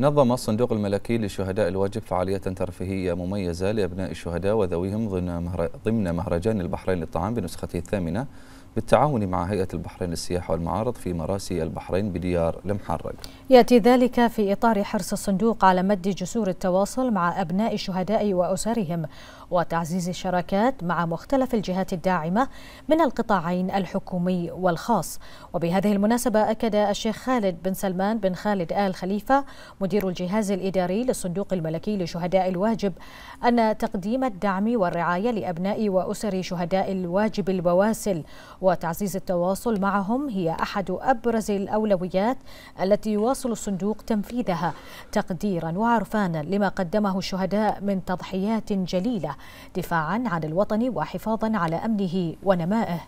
نظم الصندوق الملكي لشهداء الواجب فعالية ترفيهية مميزة لأبناء الشهداء وذويهم ضمن مهرجان البحرين للطعام بنسخته الثامنة بالتعاون مع هيئة البحرين للسياحة والمعارض في مراسي البحرين بديار المحرق يأتي ذلك في إطار حرص الصندوق على مد جسور التواصل مع أبناء الشهداء وأسرهم وتعزيز الشراكات مع مختلف الجهات الداعمة من القطاعين الحكومي والخاص وبهذه المناسبة أكد الشيخ خالد بن سلمان بن خالد آل خليفة مدير الجهاز الإداري للصندوق الملكي لشهداء الواجب أن تقديم الدعم والرعاية لأبناء وأسر شهداء الواجب البواسل وتعزيز التواصل معهم هي أحد أبرز الأولويات التي يواصل الصندوق تنفيذها تقديرا وعرفانا لما قدمه الشهداء من تضحيات جليلة دفاعا عن الوطن وحفاظا على أمنه ونمائه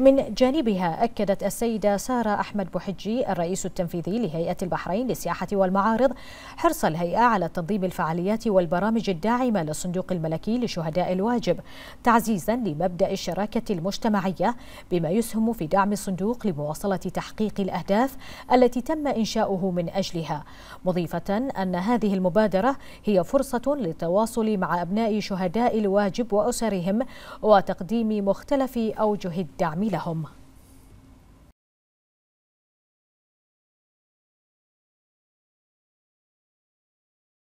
من جانبها أكدت السيدة سارة أحمد بوحجي الرئيس التنفيذي لهيئة البحرين للسياحة والمعارض حرص الهيئة على تنظيم الفعاليات والبرامج الداعمة للصندوق الملكي لشهداء الواجب تعزيزا لمبدأ الشراكة المجتمعية بما يسهم في دعم الصندوق لمواصلة تحقيق الأهداف التي تم إنشاؤه من أجلها مضيفة أن هذه المبادرة هي فرصة للتواصل مع أبناء شهداء الواجب وأسرهم وتقديم مختلف أوجه الدعم لهم